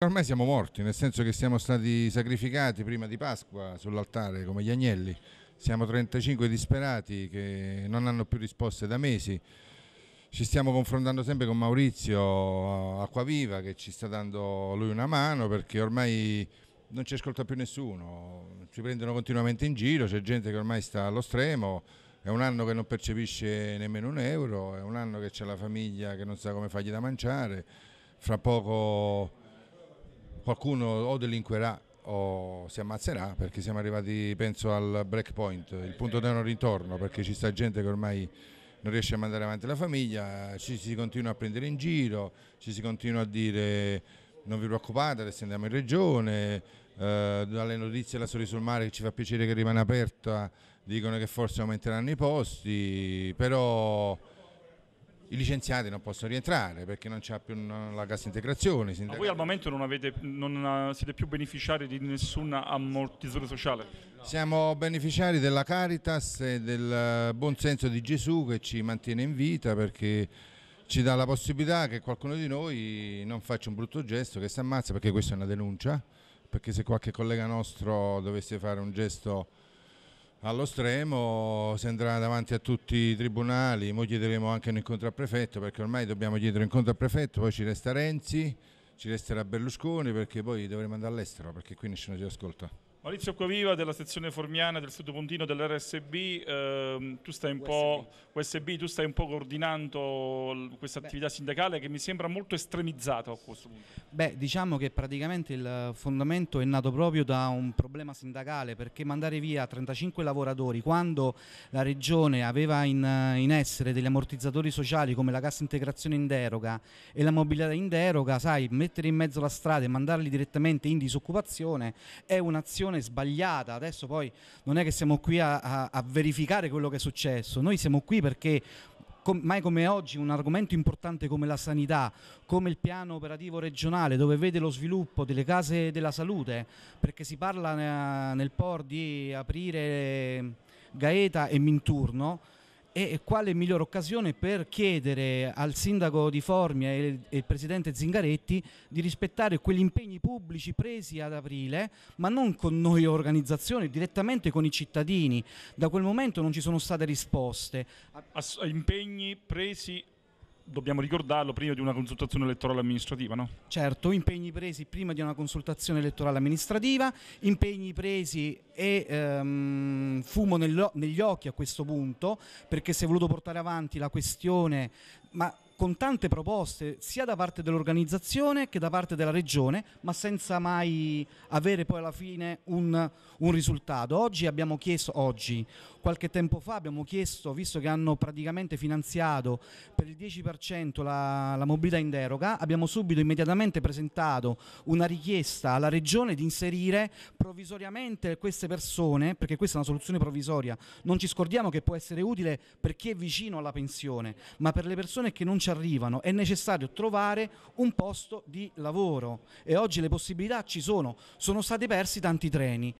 Ormai siamo morti, nel senso che siamo stati sacrificati prima di Pasqua sull'altare come gli agnelli. Siamo 35 disperati che non hanno più risposte da mesi. Ci stiamo confrontando sempre con Maurizio Acquaviva che ci sta dando lui una mano perché ormai non ci ascolta più nessuno, ci prendono continuamente in giro, c'è gente che ormai sta allo stremo, è un anno che non percepisce nemmeno un euro, è un anno che c'è la famiglia che non sa come fargli da mangiare, fra poco qualcuno o delinquerà o si ammazzerà perché siamo arrivati penso al break point, il punto di non ritorno perché ci sta gente che ormai non riesce a mandare avanti la famiglia, ci si continua a prendere in giro, ci si continua a dire non vi preoccupate, adesso andiamo in regione, eh, dalle notizie la Soli sul Mare che ci fa piacere che rimane aperta, dicono che forse aumenteranno i posti, però i licenziati non possono rientrare perché non c'è più la cassa integrazione. Ma voi al momento non, avete, non, eh, siete più beneficiari di nessun ammortizzatore sociale? Siamo beneficiari della Caritas e del eh, buon senso di Gesù che ci mantiene in vita perché ci dà la possibilità che qualcuno di noi non faccia un brutto gesto, che si ammazza perché questa è una denuncia, perché se qualche collega nostro dovesse fare un gesto allo stremo, si andrà davanti a tutti i tribunali, noi chiederemo anche un incontro al prefetto perché ormai dobbiamo chiedere un incontro al prefetto, poi ci resta Renzi, ci resterà Berlusconi perché poi dovremo andare all'estero perché qui nessuno ci ascolta. Maurizio Acquaviva della sezione formiana del Sud Pontino dell'RSB, ehm, tu stai un po' USB, tu stai un po' coordinando questa attività sindacale che mi sembra molto estremizzata a questo punto. Beh, diciamo che praticamente il fondamento è nato proprio da un problema sindacale perché mandare via 35 lavoratori quando la regione aveva in, in essere degli ammortizzatori sociali come la cassa integrazione in deroga e la mobilità in deroga, sai, mettere in mezzo la strada e mandarli direttamente in disoccupazione è un'azione decisione sbagliata. Adesso poi non è che siamo qui a, a, a verificare quello che è successo, noi siamo qui perché mai come oggi un argomento importante come la sanità, come il piano operativo regionale dove vede lo sviluppo delle case della salute, perché si parla eh, nel POR di aprire Gaeta e Minturno e quale migliore occasione per chiedere al sindaco di Formia e al presidente Zingaretti di rispettare quegli impegni pubblici presi ad aprile, ma non con noi organizzazioni, direttamente con i cittadini. Da quel momento non ci sono state risposte. Ass impegni presi dobbiamo ricordarlo, prima di una consultazione elettorale amministrativa, no? Certo, impegni presi prima di una consultazione elettorale amministrativa, impegni presi e ehm, fumo negli occhi a questo punto, perché si è voluto portare avanti la questione, ma con tante proposte sia da parte dell'organizzazione che da parte della regione, ma senza mai avere poi alla fine un, un risultato. Oggi abbiamo chiesto, oggi, qualche tempo fa abbiamo chiesto, visto che hanno praticamente finanziato per il 10% la, la mobilità in deroga, abbiamo subito immediatamente presentato una richiesta alla regione di inserire provvisoriamente queste persone, perché questa è una soluzione provvisoria, non ci scordiamo che può essere utile per chi è vicino alla pensione, ma per le persone che non ce ci arrivano, è necessario trovare un posto di lavoro e oggi le possibilità ci sono, sono stati persi tanti treni